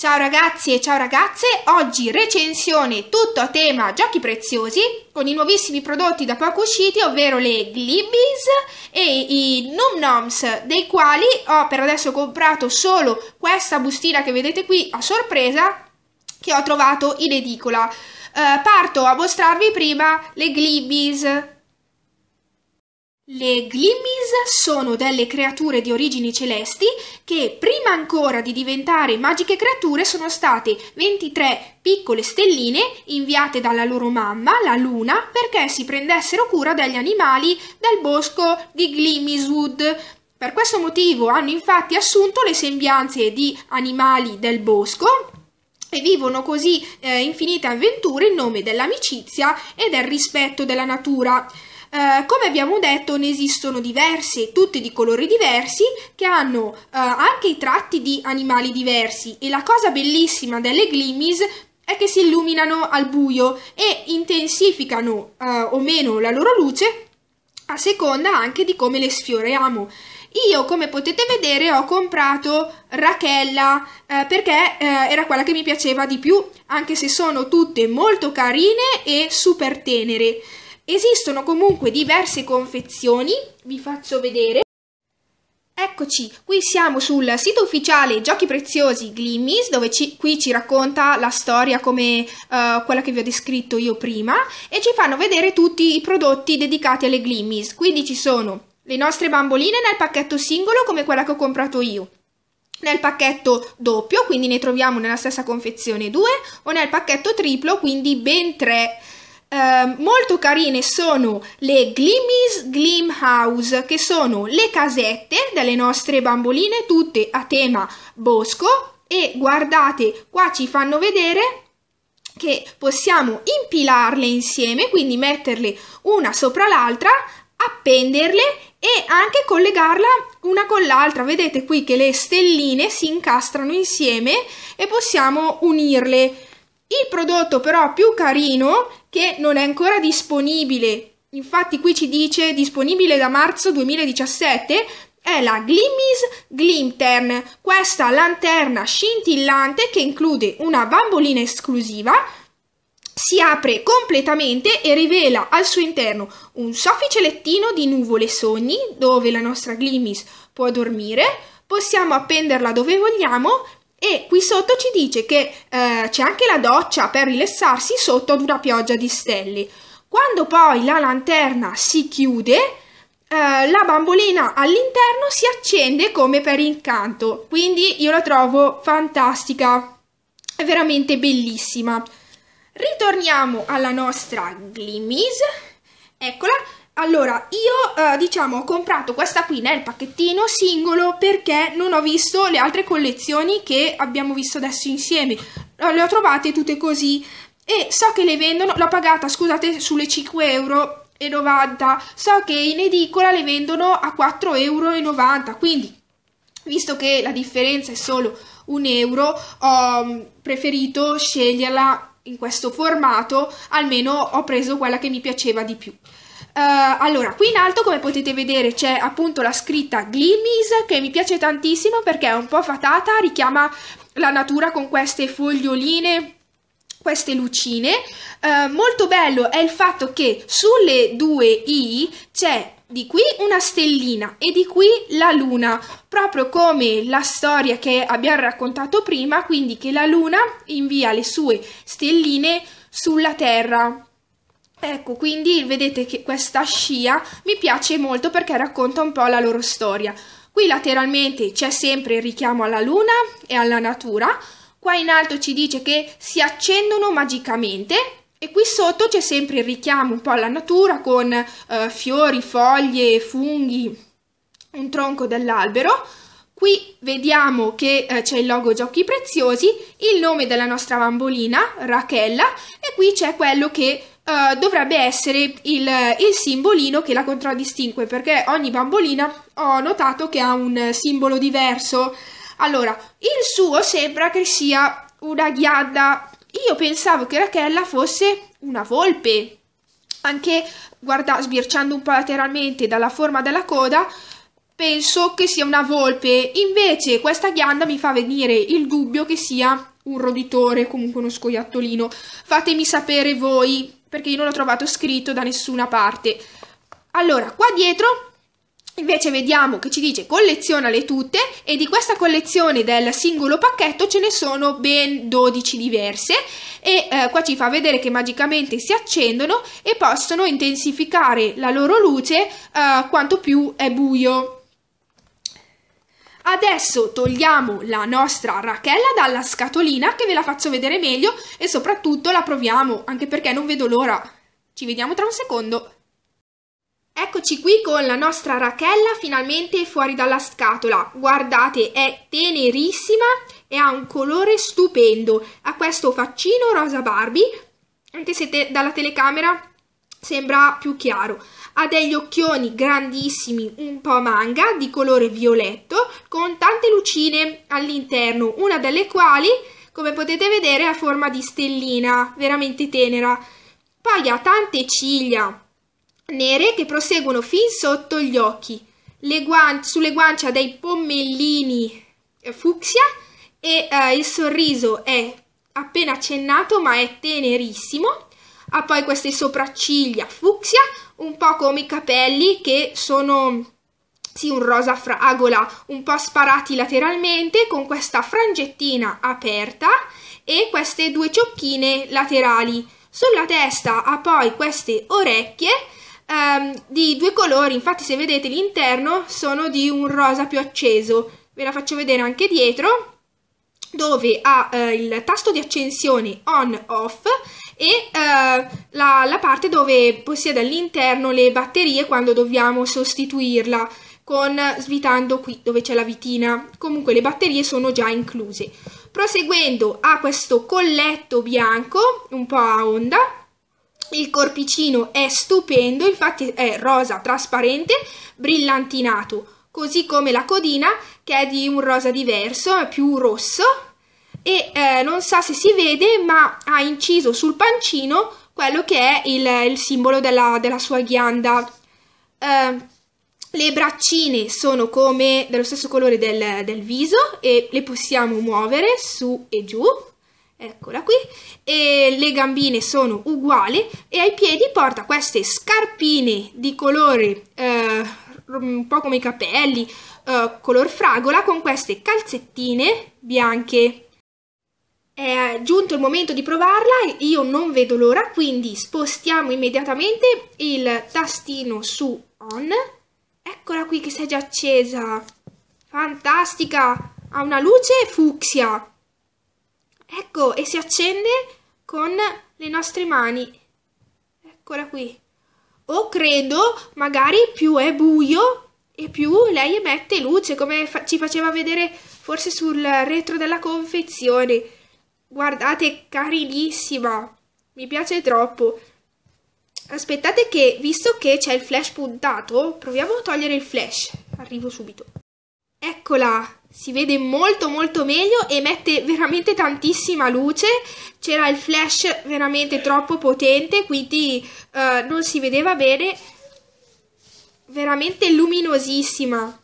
Ciao ragazzi e ciao ragazze, oggi recensione tutto a tema giochi preziosi con i nuovissimi prodotti da poco usciti, ovvero le Glibbies e i Num Noms, dei quali ho per adesso comprato solo questa bustina che vedete qui a sorpresa che ho trovato in edicola. Eh, parto a mostrarvi prima le Glibbies. Le Glimmies sono delle creature di origini celesti che, prima ancora di diventare magiche creature, sono state 23 piccole stelline inviate dalla loro mamma, la Luna, perché si prendessero cura degli animali del bosco di Glimmiswood. Per questo motivo hanno infatti assunto le sembianze di animali del bosco e vivono così eh, infinite avventure in nome dell'amicizia e del rispetto della natura. Eh, come abbiamo detto ne esistono diverse, tutte di colori diversi, che hanno eh, anche i tratti di animali diversi e la cosa bellissima delle glimmies è che si illuminano al buio e intensificano eh, o meno la loro luce a seconda anche di come le sfioriamo. Io, come potete vedere, ho comprato Rachella eh, perché eh, era quella che mi piaceva di più, anche se sono tutte molto carine e super tenere. Esistono comunque diverse confezioni, vi faccio vedere. Eccoci, qui siamo sul sito ufficiale Giochi Preziosi Glimmies, dove ci, qui ci racconta la storia come uh, quella che vi ho descritto io prima e ci fanno vedere tutti i prodotti dedicati alle Glimmies. Quindi ci sono le nostre bamboline nel pacchetto singolo come quella che ho comprato io, nel pacchetto doppio, quindi ne troviamo nella stessa confezione due, o nel pacchetto triplo, quindi ben tre Ehm, molto carine sono le Glimmies Glim House, che sono le casette delle nostre bamboline, tutte a tema bosco. E guardate, qua ci fanno vedere che possiamo impilarle insieme, quindi metterle una sopra l'altra, appenderle e anche collegarla una con l'altra. Vedete qui che le stelline si incastrano insieme e possiamo unirle. Il prodotto però più carino che non è ancora disponibile. Infatti qui ci dice disponibile da marzo 2017 è la Glimmis Glimtern, questa lanterna scintillante che include una bambolina esclusiva si apre completamente e rivela al suo interno un soffice lettino di nuvole sogni dove la nostra Glimmis può dormire, possiamo appenderla dove vogliamo e qui sotto ci dice che eh, c'è anche la doccia per rilassarsi sotto ad una pioggia di stelle. Quando poi la lanterna si chiude, eh, la bambolina all'interno si accende come per incanto. Quindi io la trovo fantastica, è veramente bellissima. Ritorniamo alla nostra Glimmies, eccola, allora, io eh, diciamo ho comprato questa qui nel pacchettino singolo perché non ho visto le altre collezioni che abbiamo visto adesso insieme. Eh, le ho trovate tutte così e so che le vendono, l'ho pagata, scusate, sulle 5 euro e 90. So che in edicola le vendono a 4,90 euro, quindi visto che la differenza è solo un euro, ho mm, preferito sceglierla in questo formato, almeno ho preso quella che mi piaceva di più. Eh, allora, qui in alto come potete vedere c'è appunto la scritta Glimmies che mi piace tantissimo perché è un po' fatata, richiama la natura con queste foglioline queste lucine. Eh, molto bello è il fatto che sulle due I c'è di qui una stellina e di qui la luna, proprio come la storia che abbiamo raccontato prima, quindi che la luna invia le sue stelline sulla Terra. Ecco, quindi vedete che questa scia mi piace molto perché racconta un po' la loro storia. Qui lateralmente c'è sempre il richiamo alla luna e alla natura, qua in alto ci dice che si accendono magicamente e qui sotto c'è sempre il richiamo un po' alla natura con eh, fiori, foglie, funghi, un tronco dell'albero. Qui vediamo che eh, c'è il logo Giochi Preziosi, il nome della nostra bambolina, Rachella, e qui c'è quello che eh, dovrebbe essere il, il, simbolino che la contraddistingue, perché ogni bambolina ho notato che ha un simbolo diverso. Allora, il suo sembra che sia una ghianda. Io pensavo che Rachella fosse una volpe. Anche guarda, sbirciando un po' lateralmente dalla forma della coda, penso che sia una volpe. Invece questa ghianda mi fa venire il dubbio che sia un roditore, comunque uno scoiattolino. Fatemi sapere voi perché io non l'ho trovato scritto da nessuna parte. Allora, qua dietro invece vediamo che ci dice collezionale tutte e di questa collezione del singolo pacchetto ce ne sono ben 12 diverse e eh, qua ci fa vedere che magicamente si accendono e possono intensificare la loro luce eh, quanto più è buio. Adesso togliamo la nostra rachella dalla scatolina che ve la faccio vedere meglio e soprattutto la proviamo, anche perché non vedo l'ora. Ci vediamo tra un secondo. Eccoci qui con la nostra rachella finalmente fuori dalla scatola. Guardate, è tenerissima e ha un colore stupendo. Ha questo faccino rosa Barbie, anche se te dalla telecamera sembra più chiaro. Ha degli occhioni grandissimi, un po' a manga, di colore violetto, con tante lucine all'interno, una delle quali, come potete vedere, ha forma di stellina, veramente tenera. Poi ha tante ciglia nere che proseguono fin sotto gli occhi. Guan sulle guance ha dei pommellini eh, fucsia e eh, il sorriso è appena accennato ma è tenerissimo ha poi queste sopracciglia fucsia, un po' come i capelli che sono sì, un rosa fragola, un po' sparati lateralmente, con questa frangettina aperta e queste due ciocchine laterali. Sulla testa ha poi queste orecchie ehm, di due colori, infatti se vedete l'interno sono di un rosa più acceso. Ve la faccio vedere anche dietro, dove ha eh, il tasto di accensione on-off e eh, la, la, parte dove possiede all'interno le batterie quando dobbiamo sostituirla con svitando qui dove c'è la vitina comunque le batterie sono già incluse proseguendo ha questo colletto bianco un po' a onda il corpicino è stupendo infatti è rosa trasparente brillantinato così come la codina che è di un rosa diverso è più rosso e eh, non sa se si vede ma ha inciso sul pancino quello che è il, il simbolo della, della, sua ghianda. Eh, le braccine sono come dello stesso colore del, del, viso e le possiamo muovere su e giù, eccola qui, e le gambine sono uguali e ai piedi porta queste scarpine di colore eh, un po' come i capelli, eh, color fragola con queste calzettine bianche. È giunto il momento di provarla, io non vedo l'ora, quindi spostiamo immediatamente il tastino su on. Eccola qui che si è già accesa. Fantastica! Ha una luce fucsia. Ecco, e si accende con le nostre mani. Eccola qui. O credo, magari più è buio e più lei emette luce, come fa ci faceva vedere forse sul retro della confezione. Guardate, carinissima. Mi piace troppo. Aspettate che, visto che c'è il flash puntato, proviamo a togliere il flash. Arrivo subito. Eccola, si vede molto molto meglio e mette veramente tantissima luce. C'era il flash veramente troppo potente, quindi uh, non si vedeva bene. Veramente luminosissima.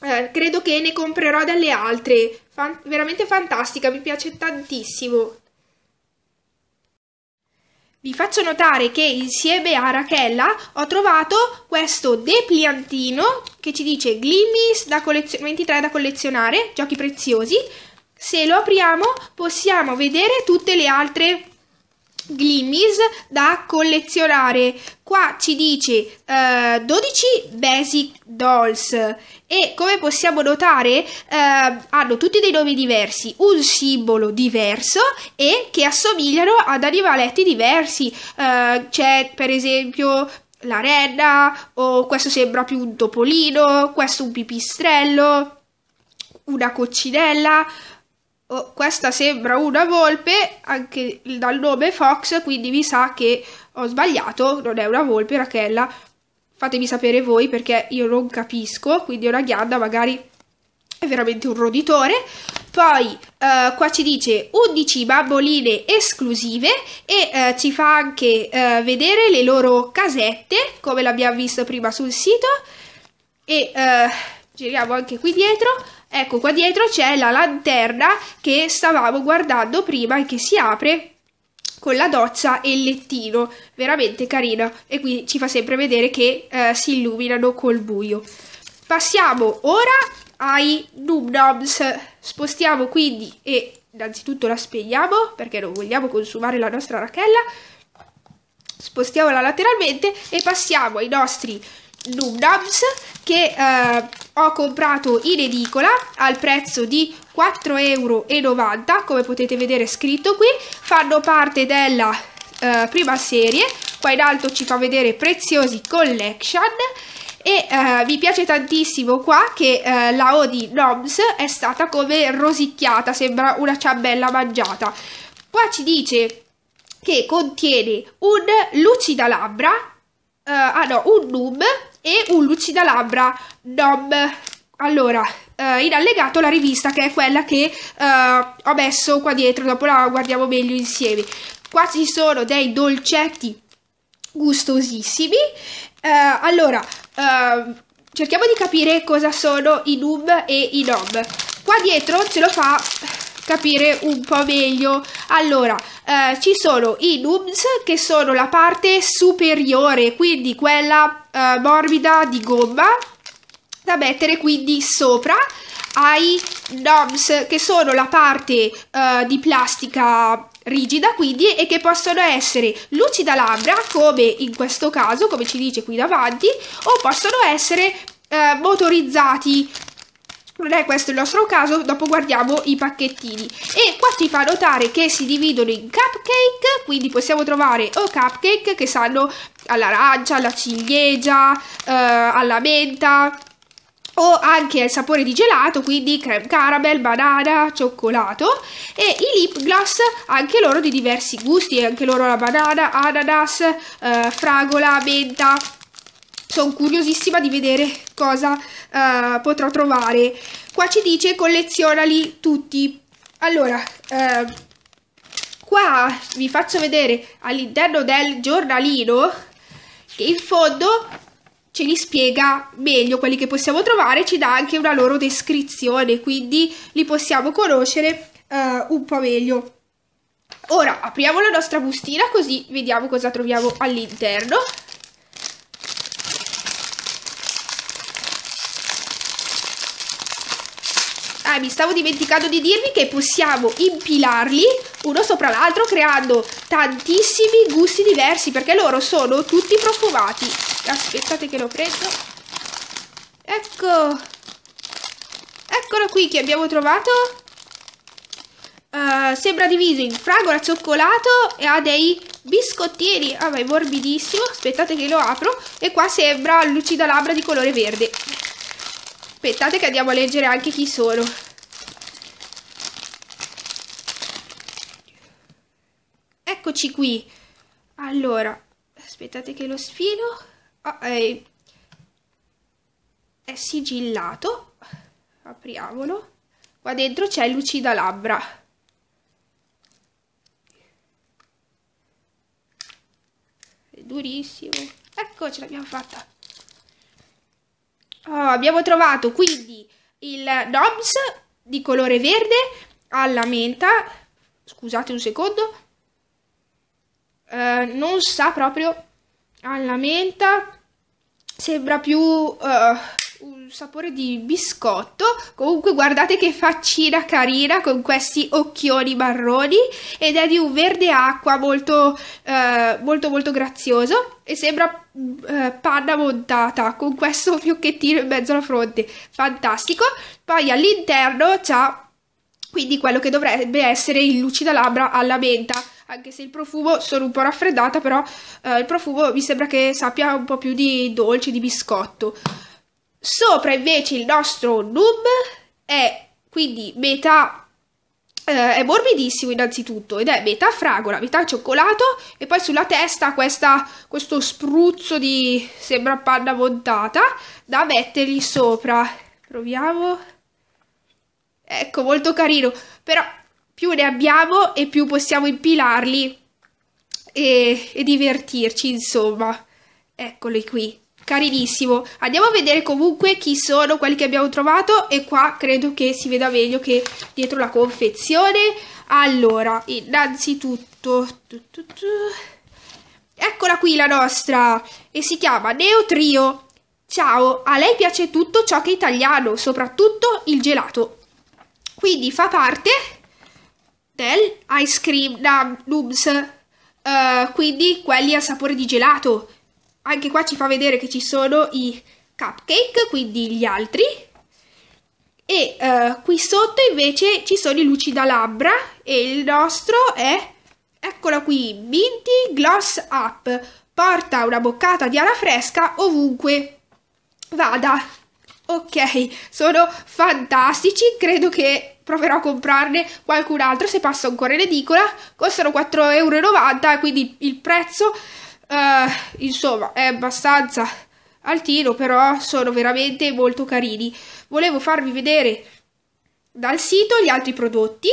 Uh, credo che ne comprerò delle altre Fan- veramente fantastica, mi piace tantissimo. Vi faccio notare che insieme a Rachella ho trovato questo depliantino che ci dice Glimmies da 23 da collezionare, giochi preziosi. Se lo apriamo possiamo vedere tutte le altre glimmies da collezionare. Qua ci dice eh, 12 basic dolls e come possiamo notare eh, hanno tutti dei nomi diversi, un simbolo diverso e che assomigliano ad animaletti diversi. Eh, c'è per esempio la renna o questo sembra più un topolino, questo un pipistrello, una coccinella Oh, questa sembra una volpe, anche dal nome Fox, quindi mi sa che ho sbagliato, non è una volpe Rachella. Fatemi sapere voi perché io non capisco, quindi è una ghianda, magari è veramente un roditore. Poi eh, qua ci dice 11 bamboline esclusive e eh, ci fa anche eh, vedere le loro casette, come l'abbiamo visto prima sul sito. E eh, giriamo anche qui dietro Ecco, qua dietro c'è la lanterna che stavamo guardando prima e che si apre con la doccia e il lettino, veramente carina e qui ci fa sempre vedere che eh, si illuminano col buio. Passiamo ora ai Noob spostiamo quindi e innanzitutto la spegniamo perché non vogliamo consumare la nostra rachella, spostiamola lateralmente e passiamo ai nostri Dubdubs che eh, ho comprato in edicola al prezzo di 4,90 euro come potete vedere scritto qui fanno parte della eh, prima serie qua in alto ci fa vedere preziosi collection e eh, mi piace tantissimo qua che eh, la O Noms è stata come rosicchiata, sembra una ciambella mangiata. Qua ci dice che contiene un lucidalabra, eh, ah no, un Noob, e un labbra Dob. Allora, eh, in allegato la rivista che è quella che eh, ho messo qua dietro, dopo la guardiamo meglio insieme. Qua ci sono dei dolcetti gustosissimi. Eh, allora, ehm, cerchiamo di capire cosa sono i noob e i nob. Qua dietro ce lo fa capire un po' meglio. Allora, eh, ci sono i noobs che sono la parte superiore, quindi quella eh, morbida di gomma da mettere quindi sopra ai knobs che sono la parte eh, di plastica rigida quindi e che possono essere lucida labbra come in questo caso come ci dice qui davanti o possono essere eh, motorizzati non è questo il nostro caso, dopo guardiamo i pacchettini. E qua si fa notare che si dividono in cupcake, quindi possiamo trovare o cupcake che sanno all'arancia, alla ciliegia, eh, alla menta o anche il sapore di gelato, quindi creme caramel, banana, cioccolato e i lip gloss anche loro di diversi gusti, anche loro la banana, ananas, eh, fragola, menta. Sono curiosissima di vedere cosa eh, potrò trovare. Qua ci dice collezionali tutti. Allora, eh, qua vi faccio vedere all'interno del giornalino che in fondo ce li spiega meglio quelli che possiamo trovare, ci dà anche una loro descrizione, quindi li possiamo conoscere uh, un po' meglio. Ora apriamo la nostra bustina così vediamo cosa troviamo all'interno. Ah, mi stavo dimenticando di dirvi che possiamo impilarli uno sopra l'altro creando tantissimi gusti diversi perché loro sono tutti profumati. Aspettate che lo prendo. Ecco. Eccolo qui che abbiamo trovato. Uh, sembra diviso in fragola, cioccolato e ha dei biscottieri Ah, ma è morbidissimo. Aspettate che lo apro. E qua sembra lucida labbra di colore verde. Aspettate che andiamo a leggere anche chi sono. eccoci qui. Allora, aspettate che lo sfilo. Ah, eh, è sigillato. Apriamolo. Qua dentro c'è lucida labbra. È durissimo. Ecco, ce l'abbiamo fatta. Oh, abbiamo trovato quindi il Nobs di colore verde alla menta. Scusate un secondo eh, non sa proprio alla ah, menta, sembra più uh, un sapore di biscotto. Comunque guardate che faccina carina con questi occhioni marroni ed è di un verde acqua molto uh, molto molto grazioso e sembra uh, panna montata con questo fiocchettino in mezzo alla fronte. Fantastico. Poi all'interno c'ha quindi quello che dovrebbe essere il lucida labbra alla menta anche se il profumo, sono un po' raffreddata, però eh, il profumo mi sembra che sappia un po' più di dolce, di biscotto. Sopra invece il nostro Noob è quindi metà eh, è morbidissimo innanzitutto ed è metà fragola, metà cioccolato e poi sulla testa questa, questo spruzzo di sembra panna montata da mettergli sopra. Proviamo. Ecco, molto carino, però più ne abbiamo e più possiamo impilarli e, e divertirci, insomma. Eccoli qui carinissimo. Andiamo a vedere comunque chi sono quelli che abbiamo trovato e qua credo che si veda meglio che dietro la confezione. Allora, innanzitutto... Tu, tu, tu. Eccola qui la nostra e si chiama Neo Trio. Ciao, a lei piace tutto ciò che è italiano, soprattutto il gelato. Quindi fa parte Tell Ice Cream da Noobs, uh, quindi quelli a sapore di gelato. Anche qua ci fa vedere che ci sono i cupcake, quindi gli altri. E uh, qui sotto invece ci sono i lucida labbra e il nostro è, eccola qui, Minty Gloss Up. Porta una boccata di ala fresca ovunque vada. Ok, sono fantastici, credo che proverò a comprarne qualcun altro se passo ancora in edicola. Costano 4,90 euro, quindi il prezzo, eh, insomma, è abbastanza altino, però sono veramente molto carini. Volevo farvi vedere dal sito gli altri prodotti.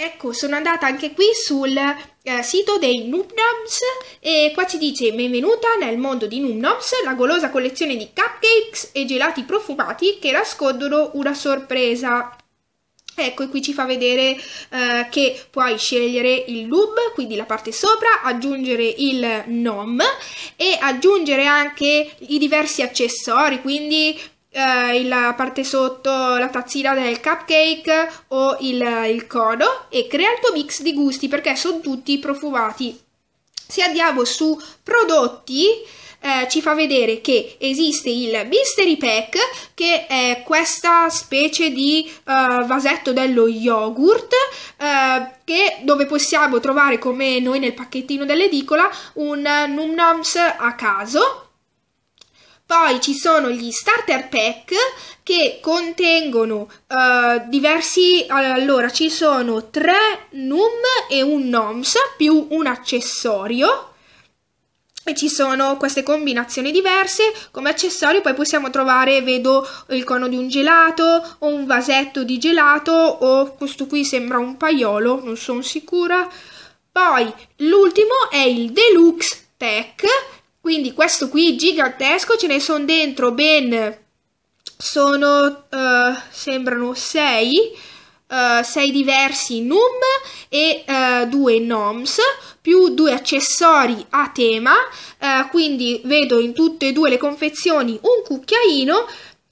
Ecco, sono andata anche qui sul eh, sito dei Noobnobs e qua ci dice benvenuta nel mondo di Noobnobs, la golosa collezione di cupcakes e gelati profumati che nascondono una sorpresa. Ecco, qui ci fa vedere eh, che puoi scegliere il lub, quindi la parte sopra, aggiungere il nom e aggiungere anche i diversi accessori, quindi eh, la parte sotto la tazzina del cupcake o il, il codo e crea il tuo mix di gusti perché sono tutti profumati. Se andiamo su prodotti, eh, ci fa vedere che esiste il Mystery Pack, che è questa specie di eh, vasetto dello yogurt, eh, che, dove possiamo trovare, come noi nel pacchettino dell'edicola, un Num Noms a caso. Poi ci sono gli starter pack che contengono uh, diversi. Allora ci sono tre num e un noms più un accessorio. Poi ci sono queste combinazioni diverse, come accessorio poi possiamo trovare, vedo, il cono di un gelato o un vasetto di gelato o questo qui sembra un paiolo, non sono sicura. Poi l'ultimo è il Deluxe Pack, quindi questo qui gigantesco, ce ne sono dentro ben, sono, eh, sembrano 6 uh, eh, 6 diversi num e uh, eh, 2 noms più 2 accessori a tema, uh, quindi vedo in tutte e due le confezioni un cucchiaino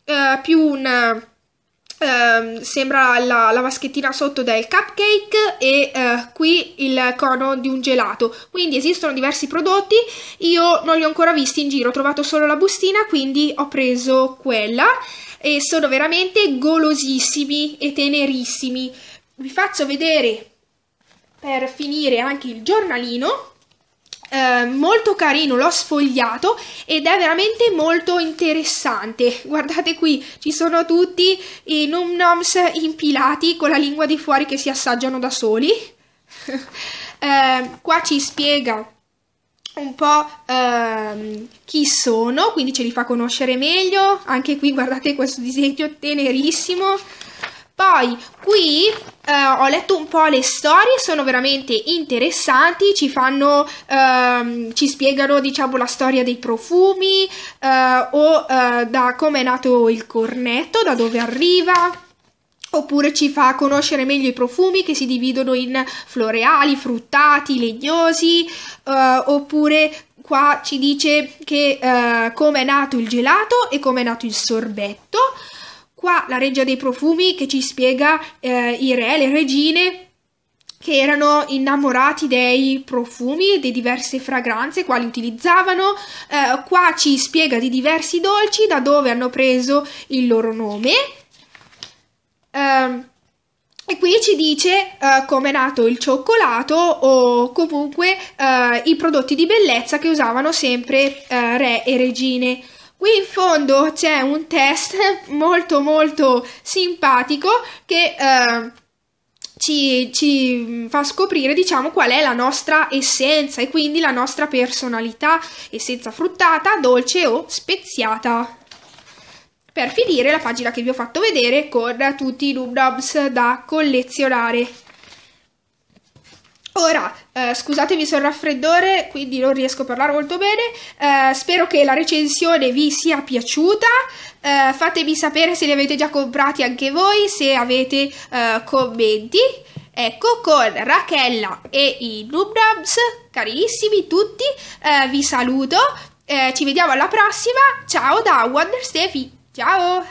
uh, più un... Uh, sembra la, la, vaschettina sotto del cupcake e uh, qui il cono di un gelato quindi esistono diversi prodotti io non li ho ancora visti in giro ho trovato solo la bustina quindi ho preso quella e sono veramente golosissimi e tenerissimi. Vi faccio vedere per finire anche il giornalino. Eh, molto carino, l'ho sfogliato ed è veramente molto interessante. Guardate qui, ci sono tutti i num noms impilati con la lingua di fuori che si assaggiano da soli. eh, qua ci spiega un po' ehm, chi sono, quindi ce li fa conoscere meglio. Anche qui guardate questo disegno tenerissimo. Poi qui eh, ho letto un po' le storie, sono veramente interessanti, ci fanno, ehm, ci spiegano diciamo la storia dei profumi eh, o eh, da come è nato il cornetto, da dove arriva oppure ci fa conoscere meglio i profumi che si dividono in floreali, fruttati, legnosi, eh, oppure qua ci dice che eh, come è nato il gelato e come è nato il sorbetto. Qua la reggia dei profumi che ci spiega eh, i re, le regine che erano innamorati dei profumi e di diverse fragranze quali utilizzavano. Eh, qua ci spiega di diversi dolci da dove hanno preso il loro nome. Um, e qui ci dice uh, come è nato il cioccolato o comunque uh, i prodotti di bellezza che usavano sempre uh, re e regine. Qui in fondo c'è un test molto molto simpatico che ehm, ci, ci, mm, fa scoprire diciamo qual è la nostra essenza e quindi la nostra personalità, essenza fruttata, dolce o speziata per finire la pagina che vi ho fatto vedere con tutti i Numnobs da collezionare. Ora, eh, scusatemi se ho raffreddore, quindi non riesco a parlare molto bene, eh, spero che la recensione vi sia piaciuta, eh, fatemi sapere se li avete già comprati anche voi, se avete eh, commenti. Ecco, con Rachella e i Nubnabs, carissimi tutti, eh, vi saluto, eh, ci vediamo alla prossima, ciao da Wonder Steffi! Ciao!